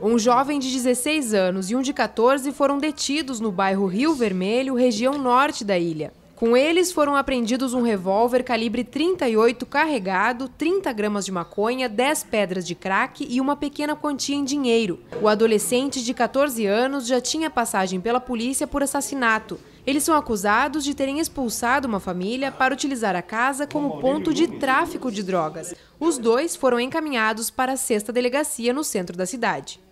Um jovem de 16 anos e um de 14 foram detidos no bairro Rio Vermelho, região norte da ilha. Com eles foram apreendidos um revólver calibre 38 carregado, 30 gramas de maconha, 10 pedras de crack e uma pequena quantia em dinheiro. O adolescente de 14 anos já tinha passagem pela polícia por assassinato. Eles são acusados de terem expulsado uma família para utilizar a casa como ponto de tráfico de drogas. Os dois foram encaminhados para a sexta delegacia no centro da cidade.